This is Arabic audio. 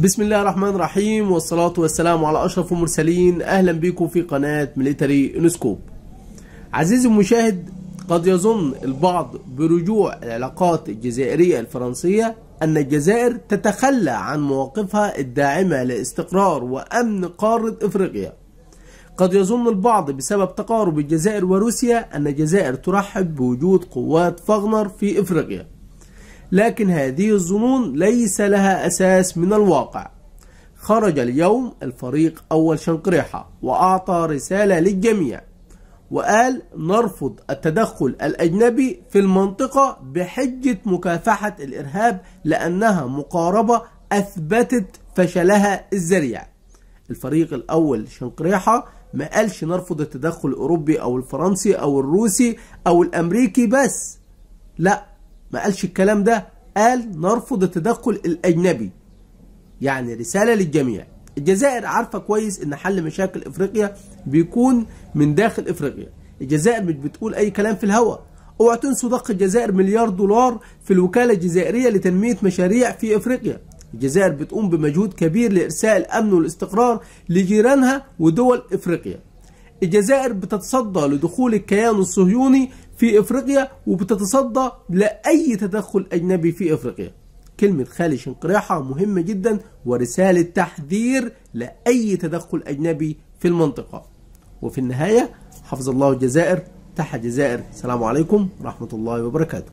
بسم الله الرحمن الرحيم والصلاة والسلام على أشرف المرسلين أهلا بكم في قناة ميليتري نسكوب عزيزي المشاهد قد يظن البعض برجوع العلاقات الجزائرية الفرنسية أن الجزائر تتخلى عن مواقفها الداعمة لاستقرار وأمن قارة إفريقيا قد يظن البعض بسبب تقارب الجزائر وروسيا أن الجزائر ترحب بوجود قوات فاغنر في إفريقيا لكن هذه الظنون ليس لها أساس من الواقع خرج اليوم الفريق أول شنقريحة وأعطى رسالة للجميع وقال نرفض التدخل الأجنبي في المنطقة بحجة مكافحة الإرهاب لأنها مقاربة أثبتت فشلها الذريع الفريق الأول شنقريحة ما قالش نرفض التدخل الأوروبي أو الفرنسي أو الروسي أو الأمريكي بس لا ما قالش الكلام ده قال نرفض التدخل الأجنبي يعني رسالة للجميع الجزائر عارفة كويس إن حل مشاكل إفريقيا بيكون من داخل إفريقيا الجزائر مش بتقول أي كلام في الهواء اوعى تنسوا ضخ الجزائر مليار دولار في الوكالة الجزائرية لتنمية مشاريع في إفريقيا الجزائر بتقوم بمجهود كبير لإرساء الأمن والاستقرار لجيرانها ودول إفريقيا الجزائر بتتصدى لدخول الكيان الصهيوني في افريقيا وبتتصدى لاي تدخل اجنبي في افريقيا كلمة خالش انقراحة مهمة جدا ورسالة تحذير لأي تدخل أجنبي في المنطقة وفي النهاية حفظ الله الجزائر تحت جزائر السلام عليكم ورحمة الله وبركاته